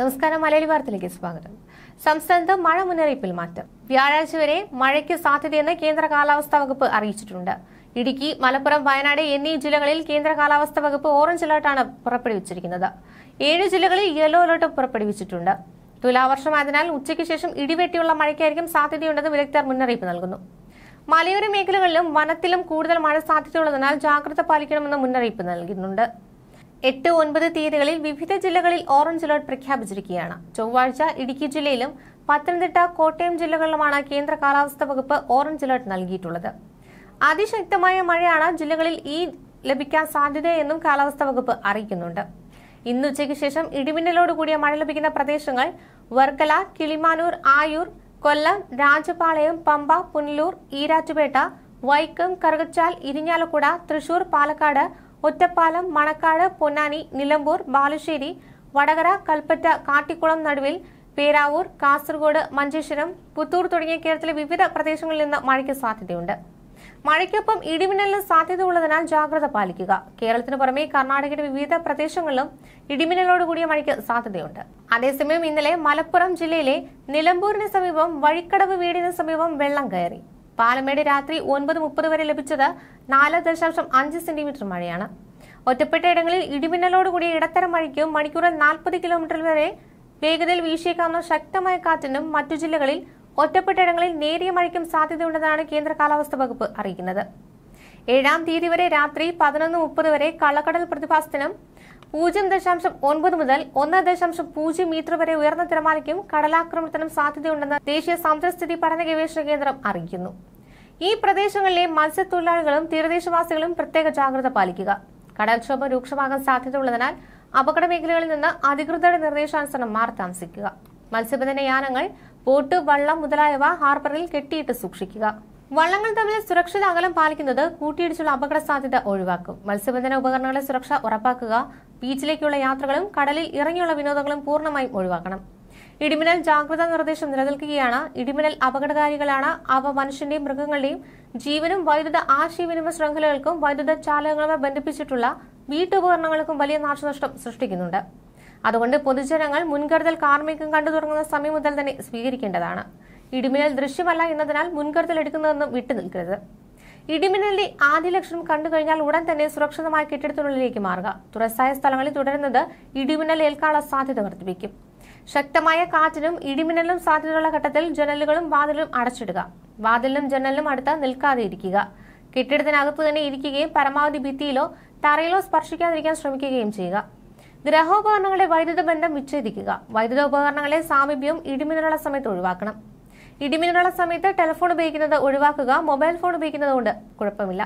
നമസ്കാരം മലയാളി വാർത്തയിലേക്ക് സ്വാഗതം സംസ്ഥാനത്ത് മഴ മുന്നറിയിപ്പിൽ മാറ്റം വ്യാഴാഴ്ച വരെ മഴയ്ക്ക് സാധ്യതയെന്ന് കേന്ദ്ര കാലാവസ്ഥാ വകുപ്പ് അറിയിച്ചിട്ടുണ്ട് ഇടുക്കി മലപ്പുറം വയനാട് എന്നീ ജില്ലകളിൽ കേന്ദ്ര കാലാവസ്ഥാ വകുപ്പ് ഓറഞ്ച് അലർട്ടാണ് പുറപ്പെടുവിച്ചിരിക്കുന്നത് ഏഴ് ജില്ലകളിൽ യെല്ലോ അലർട്ട് പുറപ്പെടുവിച്ചിട്ടുണ്ട് തുലാവർഷമായതിനാൽ ഉച്ചയ്ക്ക് ശേഷം ഇടിവെട്ടിയുള്ള മഴയ്ക്കായിരിക്കും സാധ്യതയുണ്ടെന്ന് വിദഗ്ധർ മുന്നറിയിപ്പ് നൽകുന്നു മലയോര മേഖലകളിലും വനത്തിലും കൂടുതൽ മഴ സാധ്യതയുള്ളതിനാൽ ജാഗ്രത പാലിക്കണമെന്ന് മുന്നറിയിപ്പ് നൽകുന്നുണ്ട് എട്ട് ഒൻപത് തീയതികളിൽ വിവിധ ജില്ലകളിൽ ഓറഞ്ച് അലർട്ട് പ്രഖ്യാപിച്ചിരിക്കുകയാണ് ചൊവ്വാഴ്ച ഇടുക്കി ജില്ലയിലും പത്തനംതിട്ട കോട്ടയം ജില്ലകളിലുമാണ് കേന്ദ്ര കാലാവസ്ഥാ വകുപ്പ് ഓറഞ്ച് അലർട്ട് നൽകിയിട്ടുള്ളത് അതിശക്തമായ മഴയാണ് ജില്ലകളിൽ ഈ ലഭിക്കാൻ സാധ്യതയെന്നും കാലാവസ്ഥാ വകുപ്പ് അറിയിക്കുന്നുണ്ട് ഉച്ചയ്ക്ക് ശേഷം ഇടിമിന്നലോട് കൂടിയ മഴ ലഭിക്കുന്ന പ്രദേശങ്ങൾ വർക്കല കിളിമാനൂർ ആയൂർ കൊല്ലം രാജപാളയം പമ്പ പുനലൂർ ഈരാറ്റുപേട്ട വൈക്കം കറുകച്ചാൽ ഇരിഞ്ഞാലക്കുട തൃശൂർ പാലക്കാട് ഒറ്റപ്പാലം മണക്കാട് പൊന്നാനി നിലമ്പൂർ ബാലുശ്ശേരി വടകര കൽപ്പറ്റ കാട്ടിക്കുളം നടുവിൽ പേരാവൂർ കാസർഗോഡ് മഞ്ചേശ്വരം പുത്തൂർ തുടങ്ങിയ കേരളത്തിലെ വിവിധ പ്രദേശങ്ങളിൽ നിന്ന് മഴയ്ക്ക് സാധ്യതയുണ്ട് മഴയ്ക്കൊപ്പം ഇടിമിന്നലിന് ഉള്ളതിനാൽ ജാഗ്രത പാലിക്കുക കേരളത്തിന് പുറമെ കർണാടകയുടെ വിവിധ പ്രദേശങ്ങളിലും ഇടിമിന്നലോട് കൂടിയ മഴയ്ക്ക് സാധ്യതയുണ്ട് അതേസമയം ഇന്നലെ മലപ്പുറം ജില്ലയിലെ നിലമ്പൂരിന് സമീപം വഴിക്കടവ് വീടിന് സമീപം വെള്ളം കയറി പാലമേട് രാത്രി ഒൻപത് മുപ്പത് വരെ ലഭിച്ചത് നാല് ദശാംശം അഞ്ച് സെന്റിമീറ്റർ മഴയാണ് ഒറ്റപ്പെട്ട ഇടങ്ങളിൽ ഇടിമിന്നലോടുകൂടിയ ഇടത്തരം മഴയ്ക്കും മണിക്കൂറിൽ നാൽപ്പത് കിലോമീറ്റർ വരെ വേഗതയിൽ വീശിയേക്കാവുന്ന ശക്തമായ കാറ്റിനും മറ്റു ജില്ലകളിൽ ഒറ്റപ്പെട്ട ഇടങ്ങളിൽ നേരിയ മഴയ്ക്കും സാധ്യതയുണ്ടെന്നാണ് കേന്ദ്ര കാലാവസ്ഥാ വകുപ്പ് അറിയിക്കുന്നത് ഏഴാം തീയതി വരെ രാത്രി പതിനൊന്ന് മുപ്പത് വരെ കള്ളക്കടൽ പ്രതിഭാസത്തിനും പൂജ്യം ദശാംശം ഒൻപത് മുതൽ ഒന്ന് ദശാംശം പൂജ്യം മീറ്റർ വരെ ഉയർന്ന തിരമാലയ്ക്കും കടലാക്രമണത്തിനും സാധ്യതയുണ്ടെന്ന് ദേശീയ സമുദ്രസ്ഥിതി പഠന ഗവേഷണ കേന്ദ്രം അറിയിക്കുന്നു ഈ പ്രദേശങ്ങളിലെ മത്സ്യത്തൊഴിലാളികളും തീരദേശവാസികളും പ്രത്യേക ജാഗ്രത പാലിക്കുക കടൽക്ഷോഭം രൂക്ഷമാകാൻ സാധ്യതയുള്ളതിനാൽ അപകട മേഖലകളിൽ നിന്ന് അധികൃതരുടെ നിർദ്ദേശാനുസരണം മാറി താമസിക്കുക മത്സ്യബന്ധന യാനങ്ങൾ ബോട്ട് വള്ളം മുതലായവ ഹാർബറിൽ കെട്ടിയിട്ട് സൂക്ഷിക്കുക വള്ളങ്ങൾ തമ്മിൽ സുരക്ഷിത അകലം പാലിക്കുന്നത് കൂട്ടിയിടിച്ചുള്ള അപകട സാധ്യത ഒഴിവാക്കും മത്സ്യബന്ധന ഉപകരണങ്ങളുടെ സുരക്ഷ ഉറപ്പാക്കുക ബീച്ചിലേക്കുള്ള യാത്രകളും കടലിൽ ഇറങ്ങിയുള്ള വിനോദങ്ങളും പൂർണ്ണമായും ഒഴിവാക്കണം ഇടിമിന്നൽ ജാഗ്രതാ നിർദ്ദേശം നിലനിൽക്കുകയാണ് ഇടിമിന്നൽ അപകടകാരികളാണ് അവ മനുഷ്യന്റെയും മൃഗങ്ങളുടെയും ജീവനും വൈദ്യുത ആശയവിനിമയ ശൃംഖലകൾക്കും വൈദ്യുത ചാലകങ്ങളുമായി ബന്ധിപ്പിച്ചിട്ടുള്ള വീട്ടുപകരണങ്ങൾക്കും വലിയ നാശനഷ്ടം സൃഷ്ടിക്കുന്നുണ്ട് അതുകൊണ്ട് പൊതുജനങ്ങൾ മുൻകരുതൽ കാർമ്മികം കണ്ടു തുടങ്ങുന്ന സമയം മുതൽ തന്നെ സ്വീകരിക്കേണ്ടതാണ് ഇടിമിന്നൽ ദൃശ്യമല്ല എന്നതിനാൽ മുൻകരുതലെടുക്കുന്നതെന്നും വിട്ടുനിൽക്കരുത് ഇടിമിന്നലിന്റെ ആദ്യ ലക്ഷണം കണ്ടു കഴിഞ്ഞാൽ ഉടൻ തന്നെ സുരക്ഷിതമായ കെട്ടിടത്തിനുള്ളിലേക്ക് മാറുക തുറസായ സ്ഥലങ്ങളിൽ തുടരുന്നത് ഇടിമിന്നൽ ഏൽക്കാനുള്ള സാധ്യത വർദ്ധിപ്പിക്കും ശക്തമായ കാറ്റിനും ഇടിമിന്നലും സാധ്യതയുള്ള ഘട്ടത്തിൽ ജനലുകളും വാതിലും അടച്ചിടുക വാതിലിനും ജനലിനും അടുത്ത് നിൽക്കാതെ ഇരിക്കുക കെട്ടിടത്തിനകത്ത് തന്നെ ഇരിക്കുകയും പരമാവധി ഭിത്തിയിലോ തറയിലോ സ്പർശിക്കാതിരിക്കാൻ ശ്രമിക്കുകയും ചെയ്യുക ഗ്രഹോപകരണങ്ങളുടെ വൈദ്യുത ബന്ധം വിച്ഛേദിക്കുക വൈദ്യുത ഉപകരണങ്ങളെ സാമീപ്യവും ഇടിമിന്നലുള്ള സമയത്ത് ഒഴിവാക്കണം ഇടിമിന്നലുള്ള സമയത്ത് ടെലിഫോൺ ഉപയോഗിക്കുന്നത് ഒഴിവാക്കുക മൊബൈൽ ഫോൺ ഉപയോഗിക്കുന്നത് കൊണ്ട് കുഴപ്പമില്ല